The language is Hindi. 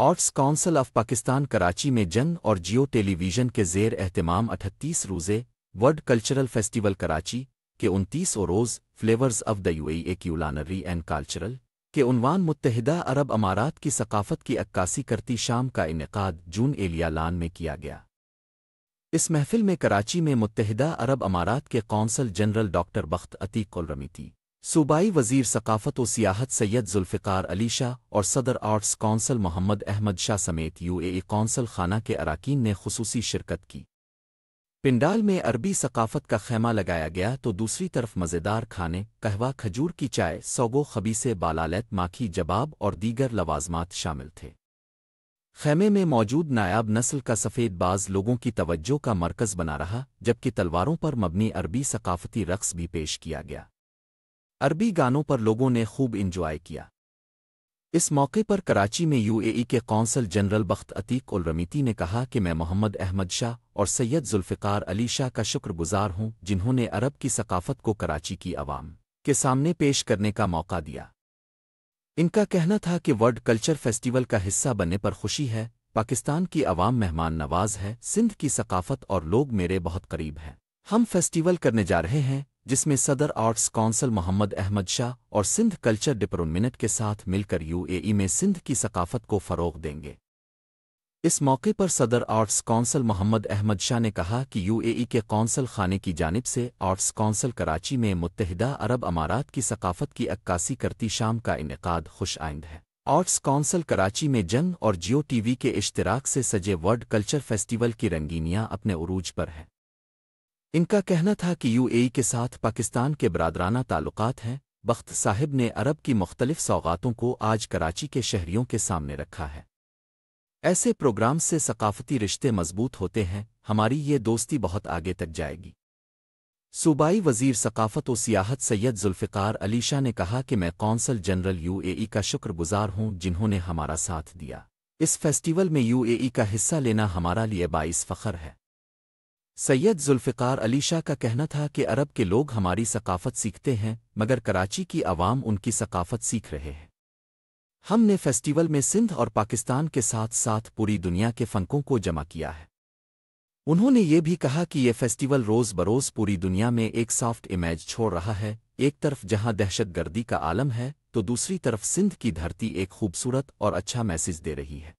arts council of Pakistan Karachi में जंग और जियो टेलीविज़न के जेर अहतमाम अठतीस रोज़े वर्ल्ड कल्चरल फेस्टिवल कराची के उनतीस रोज़ flavours of the UAE culinary and cultural के उनवान मुतहदा अरब अमारात की सकाफ़त की अक्कासी करती शाम का इनका जून एलियालान में किया गया इस महफिल में कराची में मुतहदा अरब अमारात के consul general doctor Bakht Ateeq Rami थी सूबाई वजीर सकाफत व सियाहत सैयद जुल्फ़िकार अली शाह और सदर आर्ट्स कौंसल मोहम्मद अहमद शाह समेत यूएई कौंसल खाना के अरकान ने खसूसी शिरकत की पिंडाल में अरबी सकाफत का खैमा लगाया गया तो दूसरी तरफ मज़ेदार खाने कहवा खजूर की चाय सौगो खबीसे बालालत माखी जबाब और दीगर लवाजमात शामिल थे खैमे में मौजूद नायाब नस्ल का सफ़ेद बाज लोगों की तवज्जो का मरकज़ बना रहा जबकि तलवारों पर मबनी अरबी सकाफती रक्स भी पेश किया गया अरबी गानों पर लोगों ने खूब इंजॉय किया इस मौके पर कराची में यूएई e के कौंसल जनरल बख्त अतीक उलरमीती ने कहा कि मैं मोहम्मद अहमद शाह और सैयद जुल्फ़िकार अली शाह का शुक्रगुजार हूं जिन्होंने अरब की सकाफ़त को कराची की आवाम के सामने पेश करने का मौका दिया इनका कहना था कि वर्ल्ड कल्चर फेस्टिवल का हिस्सा बनने पर खुशी है पाकिस्तान की अवाम मेहमान नवाज है सिंध की सकाफ़त और लोग मेरे बहुत करीब हैं हम फेस्टिवल करने जा रहे हैं जिसमें सदर आर्ट्स काउंसिल मोहम्मद अहमद शाह और सिंध कल्चर डिप्रोमिनट के साथ मिलकर यूएई में सिंध की सकाफत को फ़रोग देंगे इस मौके पर सदर आर्ट्स काउंसिल मोहम्मद अहमद शाह ने कहा कि यूएई के कौंसल खाने की जानब से आर्ट्स काउंसिल कराची में मुतहदा अरब अमारात की सकाफत की अक्कासी करती शाम का इनका खुश आइंद है आर्ट्स काउंसिल कराची में जंग और जियो टीवी के इश्तराक से सजे वर्ल्ड कल्चर फेस्टिवल की रंगीनियां अपने उरूज पर हैं इनका कहना था कि यूएई के साथ पाकिस्तान के बरदराना ताल्लुकात हैं बख्त साहिब ने अरब की मुख्तलिफ सौगातों को आज कराची के शहरियों के सामने रखा है ऐसे प्रोग्राम से सकाफती रिश्ते मजबूत होते हैं हमारी ये दोस्ती बहुत आगे तक जाएगी सूबाई वजीर सकाफत व सियाहत सैयद जुल्फ़िकार अलीशा ने कहा कि मैं कौंसल जनरल यूएई का शुक्रगुजार हूं जिन्होंने हमारा साथ दिया इस फेस्टिवल में यूएई का हिस्सा लेना हमारा लिए बाईस फ़खर है सैयद जुल्फ़िकार अली शाह का कहना था कि अरब के लोग हमारी सकाफ़त सीखते हैं मगर कराची की आवाम उनकी सकाफ़त सीख रहे हैं हमने फेस्टिवल में सिंध और पाकिस्तान के साथ साथ पूरी दुनिया के फ़ंकों को जमा किया है उन्होंने ये भी कहा कि ये फेस्टिवल रोज़ बरोज़ पूरी दुनिया में एक सॉफ्ट इमेज छोड़ रहा है एक तरफ जहां दहशतगर्दी का आलम है तो दूसरी तरफ सिंध की धरती एक खूबसूरत और अच्छा मैसेज दे रही है